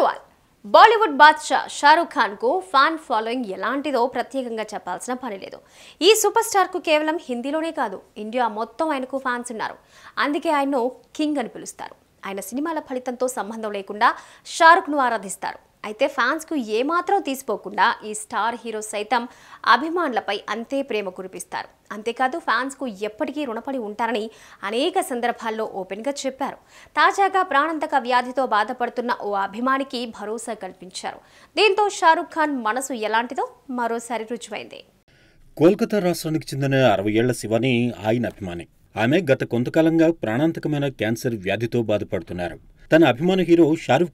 అహ్వాల్ బాలీవుడ్ బాద్షా షారూఖ్ కు fan following ఎలాంటిదో ప్రత్యేకంగా చెప్పాల్సిన పని లేదు ఈ సూపర్ స్టార్ కు కేవలం హిందీలోనే కాదు ఇండియా మొత్తం ఆయనకు ఫ్యాన్స్ ఉన్నారు అందుకే ఆయన్ను కింగ్ అని పిలుస్తారు ఆయన సినిమాల ఫలితంతో సంబంధం లేకుండా షారుఖ్ను ఆరాధిస్తారు అయితే ఫ్యాన్స్కు ఏమాత్రం తీసిపోకుండా ఈ స్టార్ హీరో సైతం అభిమానులపై అంతే ప్రేమ కురిపిస్తారు అంతేకాదు ఫ్యాన్స్కు ఎప్పటికీ రుణపడి ఉంటారని అనేక సందర్భాల్లో ఓపెన్గా చెప్పారు తాజాగా ప్రాణాంతక వ్యాధితో బాధపడుతున్న ఓ అభిమానికి భరోసా కల్పించారు దీంతో షారుఖ్ ఖాన్ మనసు ఎలాంటిదో మరోసారి రుజువైంది కోల్కతా రాష్ట్రానికి చెందిన అరవై ఏళ్ల శివని ఆయన అభిమాని ఆమె గత కొంతకాలంగా ప్రాణాంతకమైన క్యాన్సర్ వ్యాధితో బాధపడుతున్నారు తన అభిమాన హీరో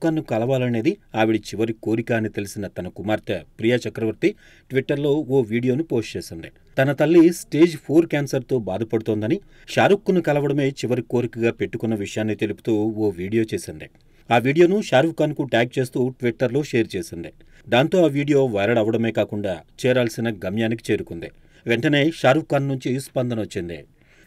ఖాన్ ను కలవాలనేది ఆవిడ చివరి కోరిక అని తెలిసిన తన కుమార్తె ప్రియా చక్రవర్తి ట్విట్టర్లో ఓ వీడియోను పోస్ట్ చేసింది తన తల్లి స్టేజ్ ఫోర్ క్యాన్సర్తో బాధపడుతోందని షారూఖ్ ను కలవడమే చివరి కోరికగా పెట్టుకున్న విషయాన్ని తెలుపుతూ ఓ వీడియో చేసింది ఆ వీడియోను ఖాన్ కు ట్యాగ్ చేస్తూ ట్విట్టర్లో షేర్ చేసింది దాంతో ఆ వీడియో వైరల్ అవడమే కాకుండా చేరాల్సిన గమ్యానికి చేరుకుంది వెంటనే షారూఖ్ ఖాన్ నుంచి స్పందన వచ్చింది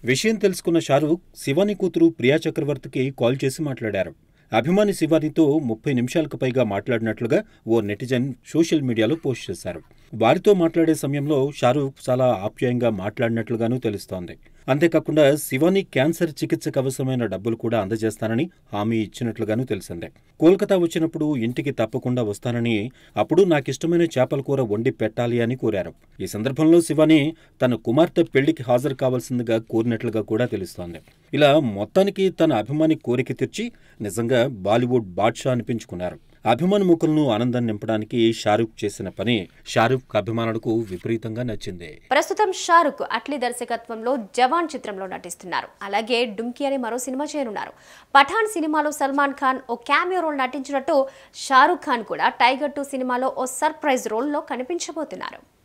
విషయం తెలుసుకున్న షారూక్ శివాని కూతురు ప్రియా చక్రవర్తికి కాల్ చేసి మాట్లాడారు అభిమాని శివానితో ముప్పై నిమిషాలకు పైగా మాట్లాడినట్లుగా ఓ నెటిజన్ సోషల్ మీడియాలో పోస్ట్ చేశారు వారితో మాట్లాడే సమయంలో షారూఖ్ చాలా ఆప్యాయంగా మాట్లాడినట్లుగానూ తెలుస్తోంది అంతేకాకుండా శివాని క్యాన్సర్ చికిత్సకు అవసరమైన డబ్బులు కూడా అందజేస్తానని హామీ ఇచ్చినట్లుగానూ తెలిసిందే కోల్కతా వచ్చినప్పుడు ఇంటికి తప్పకుండా వస్తానని అప్పుడు నాకిష్టమైన చేపల కూర వండి పెట్టాలి అని కోరారు ఈ సందర్భంలో శివాని తన కుమార్తె పెళ్లికి హాజరు కావాల్సిందిగా కోరినట్లుగా కూడా తెలుస్తోంది ఇలా మొత్తానికి తన అభిమాని కోరిక తెచ్చి నిజంగా బాలీవుడ్ బాద్షా అనిపించుకున్నారు అభిమాన ముఖంలో ఆనందం నింపడానికి షారుఖ్ చేసిన పని షారుఖ్ అభిమానులకు విపరీతంగా నచ్చింది ప్రస్తుతం షారుఖ్ అట్లీ దర్శకత్వంలో జవాన్ చిత్రంలో నటిస్తున్నారు అలాగే డుంకీ అనే మరో సినిమా చేయనున్నారు పఠాన్ సినిమాలో సల్మాన్ ఖాన్ ఓ క్యామియో రోల్ నటించినట్టు షారుఖ్ ఖాన్ కూడా టైగర్ టూ సినిమాలో ఓ సర్ప్రైజ్ రోల్లో కనిపించబోతున్నారు